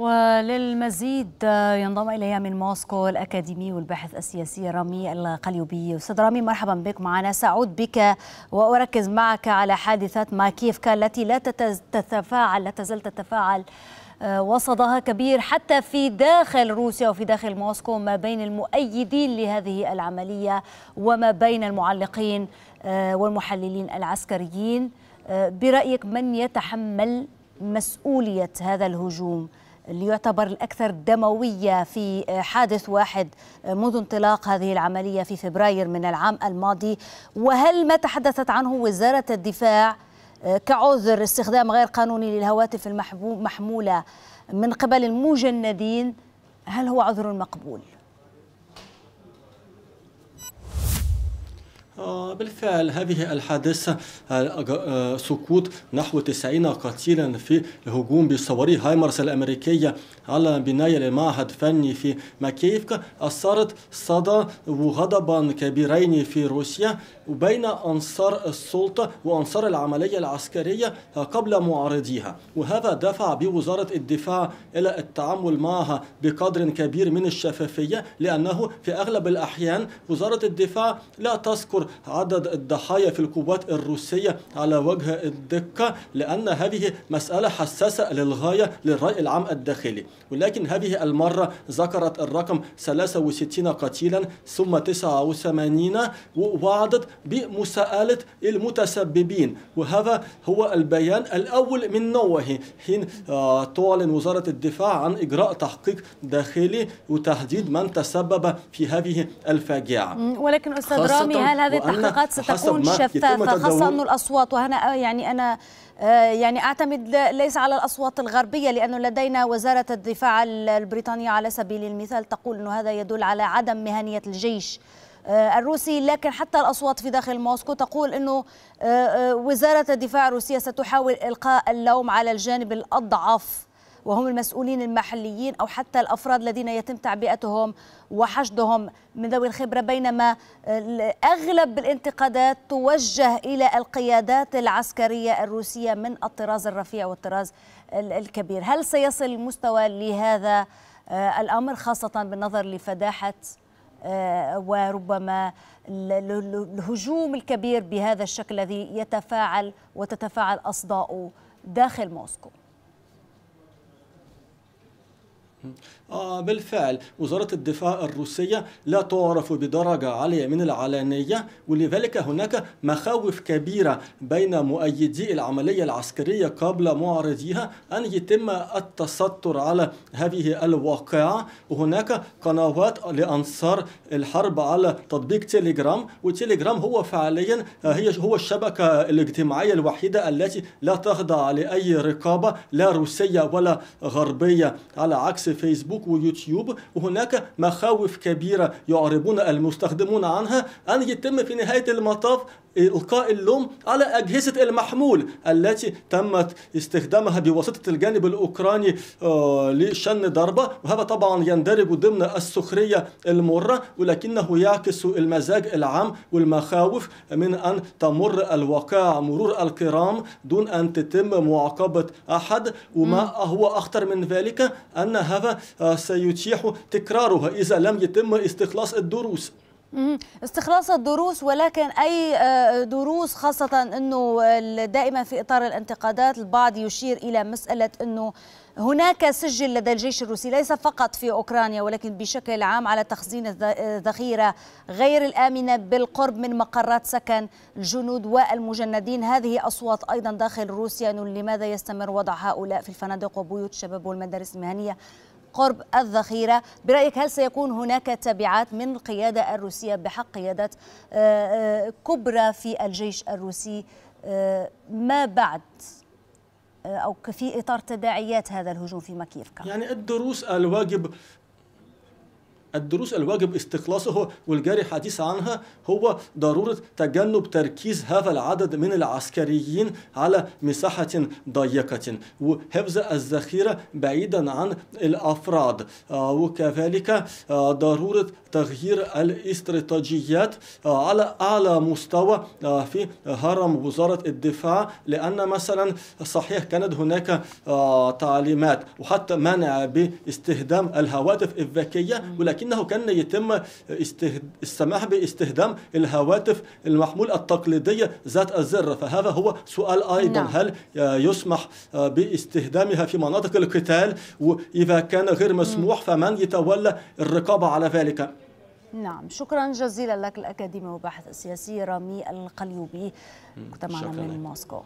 وللمزيد آه، ينضم الي من موسكو الاكاديمي والباحث السياسي رامي القليوبي استاذ رامي مرحبا بك معنا ساعود بك واركز معك على حادثه ماكيفكا التي لا تتفاعل لا تزال تتفاعل آه، وصدها كبير حتى في داخل روسيا وفي داخل موسكو ما بين المؤيدين لهذه العمليه وما بين المعلقين آه، والمحللين العسكريين برايك من يتحمل مسؤوليه هذا الهجوم اللي يعتبر الأكثر دموية في آه، حادث واحد آه، منذ انطلاق هذه العملية في فبراير من العام الماضي وهل ما تحدثت عنه وزارة الدفاع آه، كعذر استخدام غير قانوني للهواتف المحمولة من قبل المجندين هل هو عذر مقبول؟ آه، بالفعل هذه الحادثة آه، سقوط نحو 90 قتيلا في هجوم بصواري هايمرس الأمريكية على بناية لمعهد فني في ماكيفكا أثارت صدى وغضبا كبيرين في روسيا وبين أنصار السلطة وأنصار العملية العسكرية قبل معارضيها وهذا دفع بوزارة الدفاع إلى التعامل معها بقدر كبير من الشفافية لأنه في أغلب الأحيان وزارة الدفاع لا تذكر عدد الضحايا في القوات الروسية على وجه الدقة لأن هذه مسألة حساسة للغاية للرأي العام الداخلي ولكن هذه المرة ذكرت الرقم 63 قتيلا ثم 89 ووعدت بمساءلة المتسببين وهذا هو البيان الأول من نوعه حين آه، تعلن وزارة الدفاع عن إجراء تحقيق داخلي وتحديد من تسبب في هذه الفاجعة ولكن أستاذ رامي هل هذه التحقيقات ستكون شفافه خاصه انه الاصوات وهنا يعني انا آه، يعني اعتمد ليس على الاصوات الغربيه لانه لدينا وزاره الدفاع البريطانيه على سبيل المثال تقول انه هذا يدل على عدم مهنيه الجيش آه، الروسي لكن حتى الأصوات في داخل موسكو تقول أنه آه، وزارة الدفاع الروسية ستحاول إلقاء اللوم على الجانب الأضعف وهم المسؤولين المحليين أو حتى الأفراد الذين يتم تعبئتهم وحشدهم من ذوي الخبرة بينما أغلب الانتقادات توجه إلى القيادات العسكرية الروسية من الطراز الرفيع والطراز الكبير هل سيصل المستوى لهذا آه، الأمر خاصة بالنظر لفداحة آه، وربما الهجوم الكبير بهذا الشكل الذي يتفاعل وتتفاعل أصداؤه داخل موسكو آه بالفعل وزارة الدفاع الروسية لا تعرف بدرجة عالية من العلانية ولذلك هناك مخاوف كبيرة بين مؤيدي العملية العسكرية قبل معارضيها أن يتم التستر على هذه الواقعة وهناك قنوات لأنصار الحرب على تطبيق تيليجرام وتيليجرام هو فعليا آه، هي هو الشبكة الاجتماعية الوحيدة التي لا تخضع لأي رقابة لا روسية ولا غربية على عكس فيسبوك ويوتيوب وهناك مخاوف كبيرة يعربون المستخدمون عنها أن يتم في نهاية المطاف إلقاء اللوم على أجهزة المحمول التي تمت استخدامها بواسطة الجانب الأوكراني آه، لشن ضربة وهذا طبعا يندرج ضمن السخرية المرة ولكنه يعكس المزاج العام والمخاوف من أن تمر الواقع مرور الكرام دون أن تتم معاقبة أحد وما هو أخطر من ذلك أن هذا آه، سيتيح تكرارها إذا لم يتم استخلاص الدروس استخلاص الدروس ولكن اي آه، دروس خاصه انه دائما في اطار الانتقادات البعض يشير الى مساله انه هناك سجل لدى الجيش الروسي ليس فقط في اوكرانيا ولكن بشكل عام على تخزين الذخيره غير الامنه بالقرب من مقرات سكن الجنود والمجندين هذه اصوات ايضا داخل روسيا انه لماذا يستمر وضع هؤلاء في الفنادق وبيوت الشباب والمدارس المهنيه قرب الذخيرة برأيك هل سيكون هناك تبعات من القيادة الروسية بحق قيادة آه، آه، كبرى في الجيش الروسي آه، ما بعد أو في إطار تداعيات هذا الهجوم في مكيفكا يعني الدروس الواجب الدروس الواجب استخلاصه والجاري حديث عنها هو ضرورة تجنب تركيز هذا العدد من العسكريين على مساحة ضيقة وحفظ الذخيرة بعيدا عن الأفراد آه، وكذلك آه، ضرورة تغيير الاستراتيجيات آه، على أعلى مستوى في هرم وزارة الدفاع لأن مثلا صحيح كانت هناك تعليمات وحتى منع باستخدام الهواتف الذكية ولكن لكنه كان يتم السماح باستخدام الهواتف المحمول التقليدية ذات الزر فهذا هو سؤال أيضا نعم. هل يسمح باستخدامها في مناطق القتال وإذا كان غير مسموح فمن يتولى الرقابة على ذلك نعم شكرا جزيلا لك الأكاديمي والباحث السياسي رامي القليوبي كنت معنا من موسكو